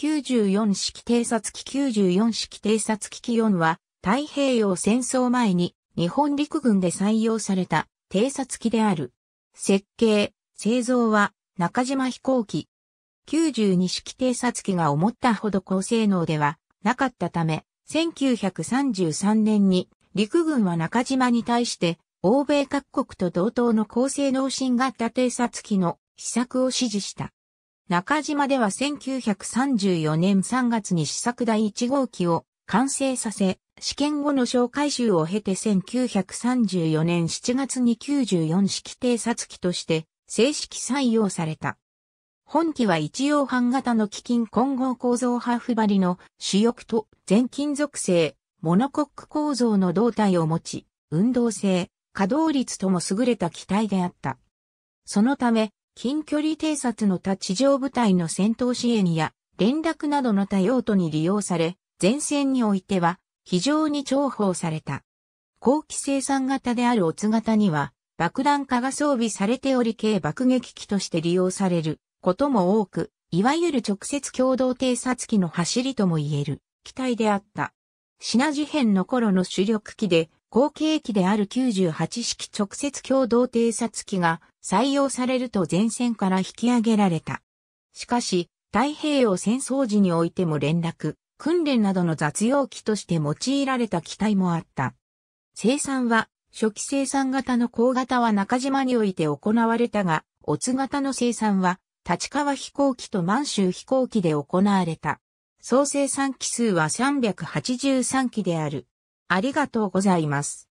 94式偵察機94式偵察機4は太平洋戦争前に日本陸軍で採用された偵察機である。設計、製造は中島飛行機。92式偵察機が思ったほど高性能ではなかったため、1933年に陸軍は中島に対して欧米各国と同等の高性能新型偵察機の試作を指示した。中島では1934年3月に試作第1号機を完成させ、試験後の小介集を経て1934年7月に94式偵察機として正式採用された。本機は一応半型の基金混合構造ハーフ張りの主翼と全金属製、モノコック構造の胴体を持ち、運動性、稼働率とも優れた機体であった。そのため、近距離偵察の他地上部隊の戦闘支援や連絡などの多用途に利用され、前線においては非常に重宝された。後期生産型であるオツ型には爆弾化が装備されており軽爆撃機として利用されることも多く、いわゆる直接共同偵察機の走りとも言える機体であった。品事変の頃の主力機で後継機である98式直接共同偵察機が採用されると前線から引き上げられた。しかし、太平洋戦争時においても連絡、訓練などの雑用機として用いられた機体もあった。生産は、初期生産型の高型は中島において行われたが、オツ型の生産は、立川飛行機と満州飛行機で行われた。総生産機数は383機である。ありがとうございます。